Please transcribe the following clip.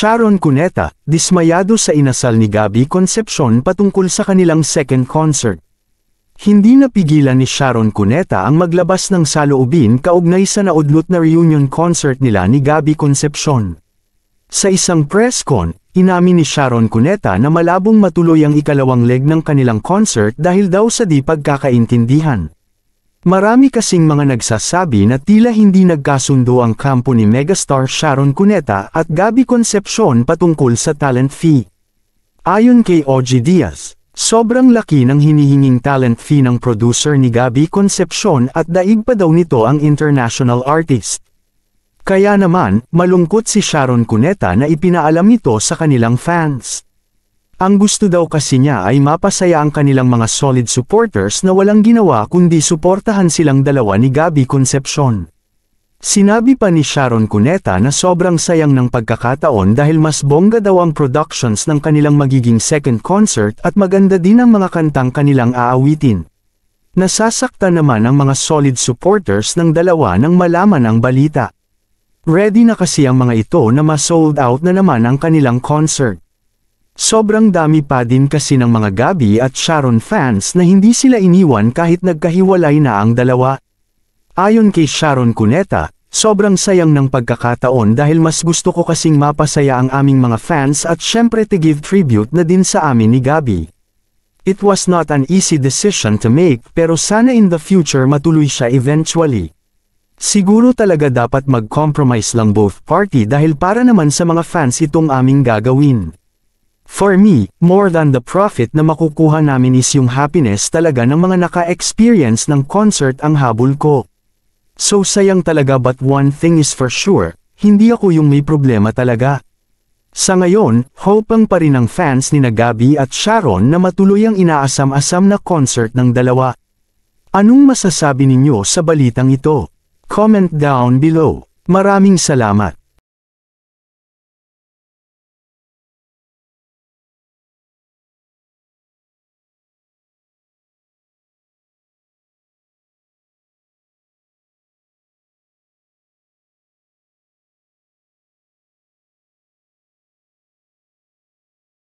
Sharon Cuneta, dismayado sa inasal ni Gabby Concepcion patungkol sa kanilang second concert. Hindi napigilan ni Sharon Cuneta ang maglabas ng saloobin kaugnay sa naudlot na reunion concert nila ni Gabby Concepcion. Sa isang press con, inamin ni Sharon Cuneta na malabong matuloy ang ikalawang leg ng kanilang concert dahil daw sa di pagkakaintindihan. Marami kasing mga nagsasabi na tila hindi nagkasundo ang kampo ni megastar Sharon Cuneta at Gabi Concepcion patungkol sa talent fee. Ayon kay OG Diaz, sobrang laki ng hinihinging talent fee ng producer ni Gabi Concepcion at daig pa daw nito ang international artist. Kaya naman, malungkot si Sharon Cuneta na ipinaalam ito sa kanilang fans. Ang gusto daw kasi niya ay mapasaya ang kanilang mga solid supporters na walang ginawa kundi suportahan silang dalawa ni Gabi Concepcion. Sinabi pa ni Sharon Cuneta na sobrang sayang ng pagkakataon dahil mas bongga daw ang productions ng kanilang magiging second concert at maganda din ang mga kantang kanilang aawitin. Nasasakta naman ang mga solid supporters ng dalawa nang malaman ang balita. Ready na kasi ang mga ito na ma-sold out na naman ang kanilang concert. Sobrang dami pa din kasi ng mga Gabi at Sharon fans na hindi sila iniwan kahit nagkahiwalay na ang dalawa. Ayon kay Sharon Cuneta, sobrang sayang ng pagkakataon dahil mas gusto ko kasing mapasaya ang aming mga fans at syempre to give tribute na din sa amin ni Gabi. It was not an easy decision to make pero sana in the future matuloy siya eventually. Siguro talaga dapat mag-compromise lang both party dahil para naman sa mga fans itong aming gagawin. For me, more than the profit na makukuha namin is yung happiness talaga ng mga naka-experience ng concert ang habol ko. So sayang talaga but one thing is for sure, hindi ako yung may problema talaga. Sa ngayon, hopang pa rin ang fans ni Nagabi at Sharon na matuloy ang inaasam-asam na concert ng dalawa. Anong masasabi ninyo sa balitang ito? Comment down below. Maraming salamat.